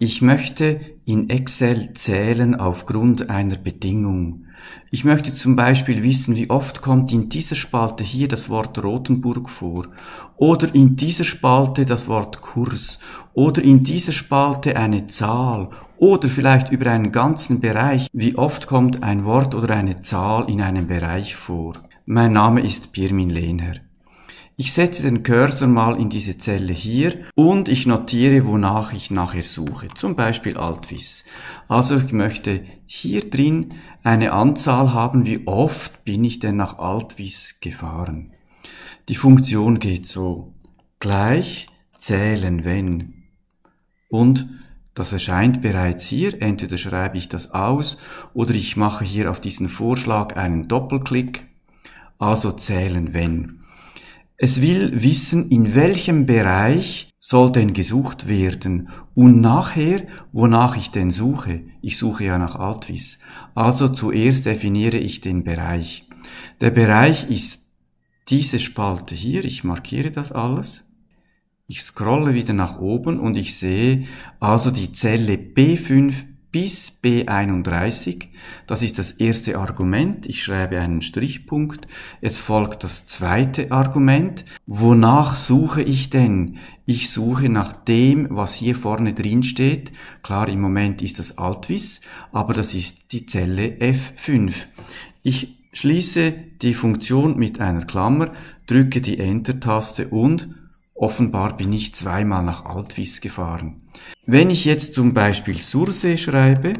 Ich möchte in Excel zählen aufgrund einer Bedingung. Ich möchte zum Beispiel wissen, wie oft kommt in dieser Spalte hier das Wort Rotenburg vor oder in dieser Spalte das Wort Kurs oder in dieser Spalte eine Zahl oder vielleicht über einen ganzen Bereich, wie oft kommt ein Wort oder eine Zahl in einem Bereich vor. Mein Name ist Pirmin Lehner. Ich setze den Cursor mal in diese Zelle hier und ich notiere, wonach ich nachher suche. Zum Beispiel Altvis. Also ich möchte hier drin eine Anzahl haben, wie oft bin ich denn nach Altvis gefahren. Die Funktion geht so. Gleich zählen, wenn. Und das erscheint bereits hier. Entweder schreibe ich das aus oder ich mache hier auf diesen Vorschlag einen Doppelklick. Also zählen, wenn. Es will wissen, in welchem Bereich soll denn gesucht werden und nachher, wonach ich denn suche. Ich suche ja nach Altwiss. Also zuerst definiere ich den Bereich. Der Bereich ist diese Spalte hier. Ich markiere das alles. Ich scrolle wieder nach oben und ich sehe also die Zelle B5 bis B31. Das ist das erste Argument. Ich schreibe einen Strichpunkt. Jetzt folgt das zweite Argument. Wonach suche ich denn? Ich suche nach dem, was hier vorne drin steht. Klar, im Moment ist das Altwiss, aber das ist die Zelle F5. Ich schließe die Funktion mit einer Klammer, drücke die Enter-Taste und Offenbar bin ich zweimal nach Altwiss gefahren. Wenn ich jetzt zum Beispiel Sursee schreibe,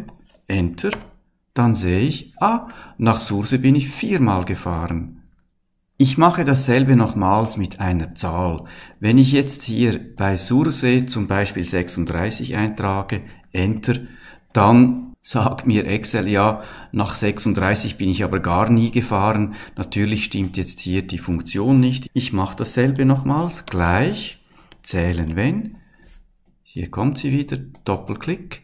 Enter, dann sehe ich, ah, nach Sursee bin ich viermal gefahren. Ich mache dasselbe nochmals mit einer Zahl. Wenn ich jetzt hier bei Sursee zum Beispiel 36 eintrage, Enter, dann Sag mir Excel, ja, nach 36 bin ich aber gar nie gefahren. Natürlich stimmt jetzt hier die Funktion nicht. Ich mache dasselbe nochmals, gleich, zählen wenn. Hier kommt sie wieder, Doppelklick.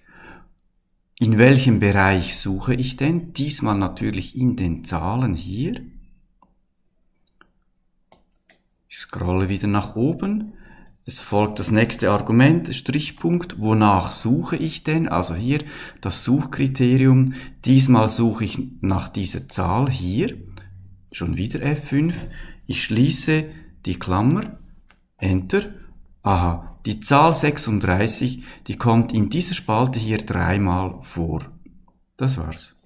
In welchem Bereich suche ich denn? Diesmal natürlich in den Zahlen hier. Ich scrolle wieder nach oben. Es folgt das nächste Argument, Strichpunkt, wonach suche ich denn? Also hier das Suchkriterium, diesmal suche ich nach dieser Zahl hier, schon wieder F5, ich schließe die Klammer, Enter, aha, die Zahl 36, die kommt in dieser Spalte hier dreimal vor. Das war's.